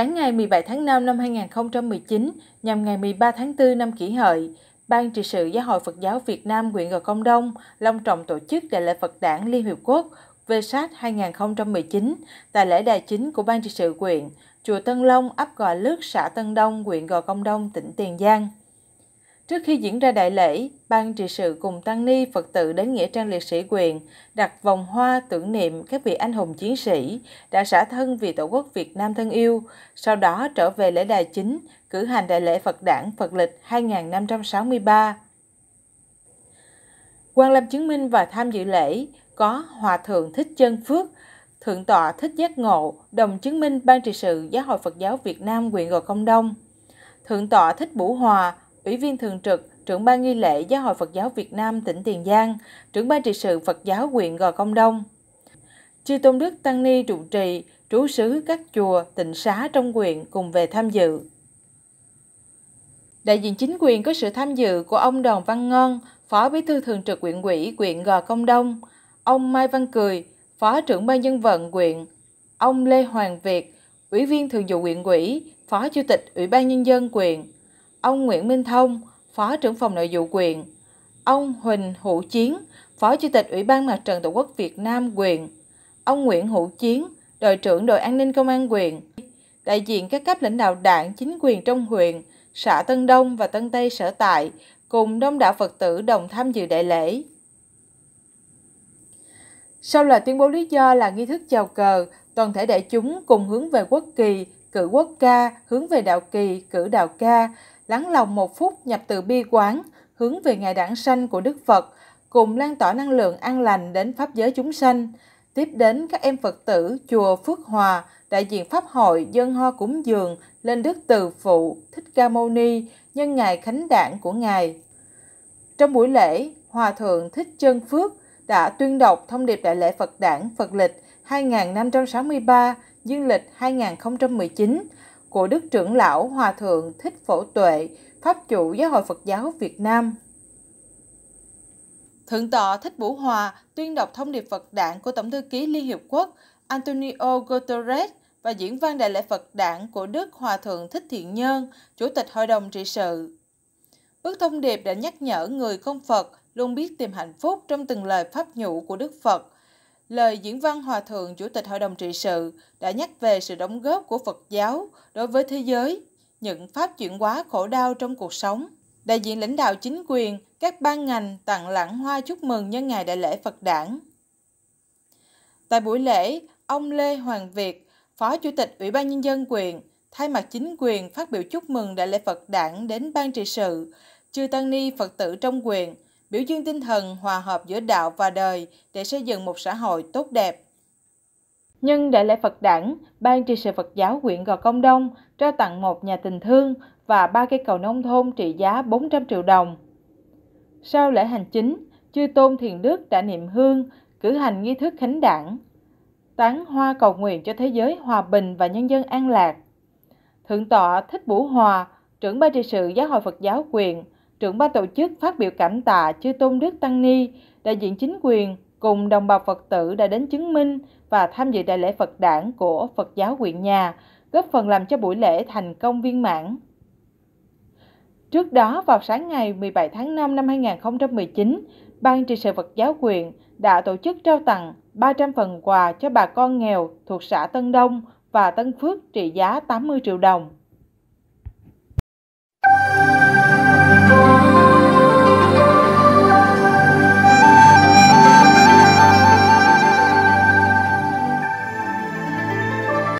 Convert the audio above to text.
Sáng ngày 17 tháng 5 năm 2019 nhằm ngày 13 tháng 4 năm kỷ hợi, Ban trị sự Giáo hội Phật giáo Việt Nam huyện Gò Công Đông long trọng tổ chức đại lễ Phật đản Liên Hiệp Quốc VSAT 2019 tại lễ đài chính của Ban trị sự huyện, Chùa Tân Long, ấp Gò Lước, xã Tân Đông, huyện Gò Công Đông, tỉnh Tiền Giang. Trước khi diễn ra đại lễ, ban trị sự cùng tăng ni Phật tử đến Nghĩa Trang Liệt sĩ quyền đặt vòng hoa tưởng niệm các vị anh hùng chiến sĩ đã xả thân vì Tổ quốc Việt Nam thân yêu, sau đó trở về lễ đài chính, cử hành đại lễ Phật đảng Phật lịch 2563. Quan Lâm chứng minh và tham dự lễ có Hòa Thượng Thích Chân Phước, Thượng tọa Thích Giác Ngộ, đồng chứng minh Ban trị sự Giáo hội Phật giáo Việt Nam huyện Gò Công Đông. Thượng tọa Thích Bủ Hòa, Ủy viên Thường trực, trưởng ban nghi lễ Giáo hội Phật giáo Việt Nam tỉnh Tiền Giang, trưởng ban trị sự Phật giáo huyện Gò Công Đông. Chư Tôn Đức Tăng Ni trụ trì, trú sứ các chùa, tịnh xá trong huyện cùng về tham dự. Đại diện chính quyền có sự tham dự của ông Đoàn Văn Ngon, Phó Bí thư Thường trực huyện ủy huyện Gò Công Đông, ông Mai Văn Cười, Phó trưởng ban nhân vận huyện, ông Lê Hoàng Việt, Ủy viên Thường vụ huyện ủy, Phó Chủ tịch Ủy ban Nhân dân huyện, ông Nguyễn Minh Thông, Phó trưởng phòng nội vụ quyền, ông Huỳnh Hữu Chiến, Phó Chủ tịch Ủy ban Mặt trận Tổ quốc Việt Nam quyền, ông Nguyễn Hữu Chiến, đội trưởng đội an ninh công an quyền, đại diện các cấp lãnh đạo đảng, chính quyền trong huyện, xã Tân Đông và Tân Tây sở tại, cùng đông đảo Phật tử đồng tham dự đại lễ. Sau lời tuyên bố lý do là nghi thức chào cờ, toàn thể đại chúng cùng hướng về quốc kỳ, cử quốc ca, hướng về đạo kỳ, cử đạo ca, lắng lòng một phút nhập từ bi quán, hướng về ngày đảng sanh của Đức Phật, cùng lan tỏa năng lượng an lành đến pháp giới chúng sanh. Tiếp đến các em Phật tử chùa Phước Hòa, đại diện Pháp hội dân ho cúng dường lên Đức Từ Phụ Thích Ca Mâu Ni nhân ngày khánh đảng của Ngài. Trong buổi lễ, Hòa Thượng Thích Chân Phước đã tuyên đọc thông điệp đại lễ Phật đảng Phật lịch 2563, dương lịch 2019 của Đức Trưởng Lão Hòa Thượng Thích Phổ Tuệ, Pháp chủ Giáo hội Phật giáo Việt Nam. Thượng tọa Thích Bủ Hòa tuyên đọc thông điệp Phật đản của Tổng thư ký Liên Hiệp Quốc Antonio Guterres và diễn văn đại lễ Phật đản của Đức Hòa Thượng Thích Thiện Nhân, Chủ tịch Hội đồng Trị sự. Bức thông điệp đã nhắc nhở người công Phật luôn biết tìm hạnh phúc trong từng lời pháp nhũ của Đức Phật – lời diễn văn Hòa Thượng Chủ tịch Hội đồng Trị sự đã nhắc về sự đóng góp của Phật giáo đối với thế giới, những pháp chuyển hóa khổ đau trong cuộc sống. Đại diện lãnh đạo chính quyền, các ban ngành tặng lãng hoa chúc mừng nhân ngày đại lễ Phật đản. Tại buổi lễ, ông Lê Hoàng Việt, Phó Chủ tịch Ủy ban Nhân dân quyền, thay mặt chính quyền phát biểu chúc mừng đại lễ Phật đản đến ban trị sự, chư tăng ni Phật tử trong quyền – biểu dương tinh thần hòa hợp giữa đạo và đời để xây dựng một xã hội tốt đẹp. Nhân đại lễ Phật Đản, Ban trị sự Phật giáo huyện Gò Công Đông trao tặng một nhà tình thương và ba cây cầu nông thôn trị giá 400 triệu đồng. Sau lễ hành chính, chư tôn thiền đức đã niệm hương, cử hành nghi thức khánh đảng, tán hoa cầu nguyện cho thế giới hòa bình và nhân dân an lạc. Thượng tọa Thích Bủ Hòa, trưởng ban trị sự Giáo hội Phật giáo quyền, trưởng ban tổ chức phát biểu cảm tạ chư Tôn Đức Tăng Ni, đại diện chính quyền cùng đồng bào Phật tử đã đến chứng minh và tham dự đại lễ Phật đản của Phật giáo huyện nhà, góp phần làm cho buổi lễ thành công viên mãn. Trước đó, vào sáng ngày 17 tháng 5 năm 2019, Ban trị sự Phật giáo huyện đã tổ chức trao tặng 300 phần quà cho bà con nghèo thuộc xã Tân Đông và Tân Phước trị giá 80 triệu đồng.